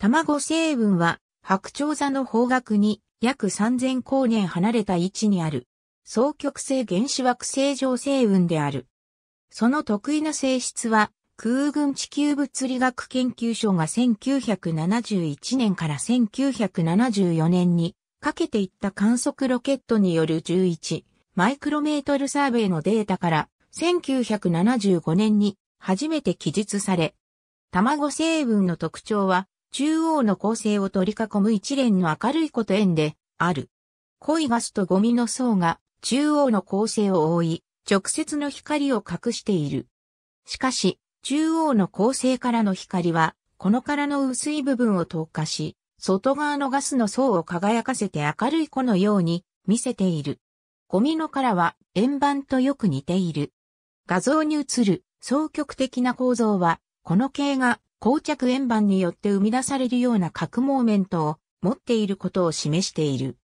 卵星雲は白鳥座の方角に約3000光年離れた位置にある双極性原子惑星上星雲である。その得意な性質は空軍地球物理学研究所が1971年から1974年にかけていった観測ロケットによる11マイクロメートルサーベイのデータから1975年に初めて記述され、卵成分の特徴は中央の構成を取り囲む一連の明るいこと円で、ある。濃いガスとゴミの層が中央の構成を覆い、直接の光を隠している。しかし、中央の構成からの光は、この殻の薄い部分を透過し、外側のガスの層を輝かせて明るい子のように見せている。ゴミの殻は円盤とよく似ている。画像に映る双極的な構造は、この系が膠着円盤によって生み出されるような角モーメントを持っていることを示している。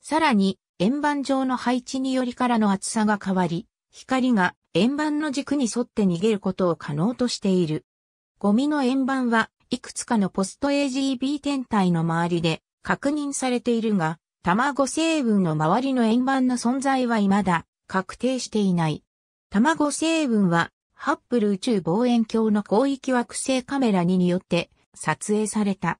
さらに、円盤上の配置によりからの厚さが変わり、光が円盤の軸に沿って逃げることを可能としている。ゴミの円盤はいくつかのポスト AGB 天体の周りで確認されているが、卵成分の周りの円盤の存在は未だ確定していない。卵成分はハッブル宇宙望遠鏡の広域惑星カメラ2によって撮影された。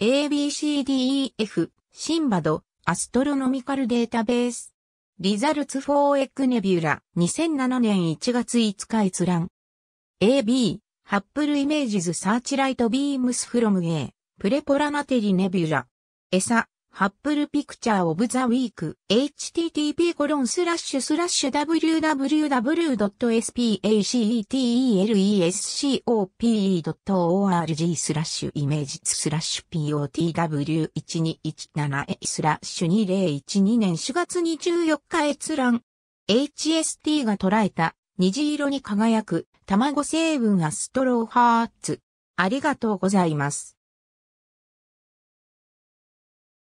ABCDEF、シンバド、アストロノミカルデータベース。リザルツ・フォーエク・ネビュラ、2007年1月5日閲覧。AB、ハッブル・イメージズ・サーチライト・ビームス・フロム・ A プレポラマテリ・ネビュラ。エサ、ハップルピクチャーオブザウィーク http コロンスラッシュスラッシュ www.spacetelscope.org スラッシュイメージスラッシュ potw1217 スラッシュ2012年4月24日閲覧 HST が捉えた虹色に輝く卵成分アストローハーツありがとうございます。